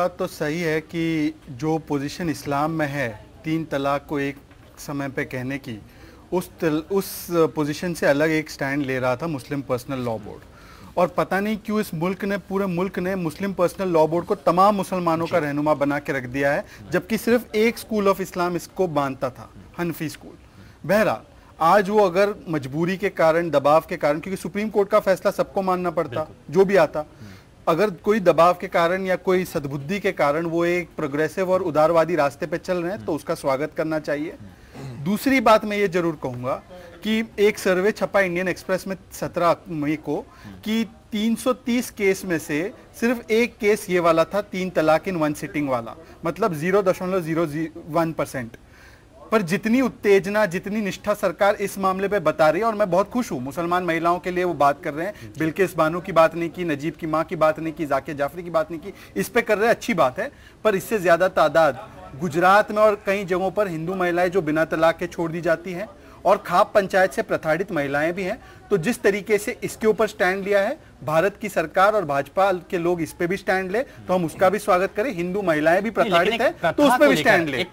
बात तो सही है कि जो पोजीशन इस्लाम में है तीन तलाक को एक समय पे कहने की उस तल, उस पोजीशन से अलग एक स्टैंड ले रहा था मुस्लिम पर्सनल लॉ बोर्ड और पता नहीं क्यों इस मुल्क ने पूरे मुल्क ने मुस्लिम पर्सनल लॉ बोर्ड को तमाम मुसलमानों का रहनुमा बना के रख दिया है जबकि सिर्फ एक स्कूल ऑफ इस्लाम इसको बांधता था हनफी स्कूल बहरहाल आज वो अगर मजबूरी के कारण दबाव के कारण क्योंकि सुप्रीम कोर्ट का फैसला सबको मानना पड़ता जो भी आता अगर कोई दबाव के कारण या कोई सद्बुद्धि के कारण वो एक प्रोग्रेसिव और उदारवादी रास्ते पे चल रहे हैं तो उसका स्वागत करना चाहिए दूसरी बात मैं ये जरूर कहूंगा कि एक सर्वे छपा इंडियन एक्सप्रेस में सत्रह मई को कि 330 केस में से सिर्फ एक केस ये वाला था तीन तलाक इन वन सिटिंग वाला मतलब जीरो दशमलव जीरो वन परसेंट पर जितनी उत्तेजना जितनी निष्ठा सरकार इस मामले पे बता रही है और मैं बहुत खुश हूँ मुसलमान महिलाओं के लिए वो बात कर रहे हैं बिल्किस बानू की बात नहीं की नजीब की माँ की बात नहीं की जाके जाफरी की बात नहीं की इस पर कर रहे हैं अच्छी बात है पर इससे ज़्यादा तादाद गुजरात में और कई जगहों पर हिंदू महिलाएं जो बिना तलाक के छोड़ दी जाती हैं और खाप पंचायत से प्रताड़ित महिलाएं भी हैं तो जिस तरीके से इसके ऊपर स्टैंड लिया है भारत की सरकार और भाजपा के लोग इस पे भी स्टैंड ले तो हम उसका भी स्वागत करें हिंदू महिलाएं भी प्रताड़ित है तो उस पर भी स्टैंड ले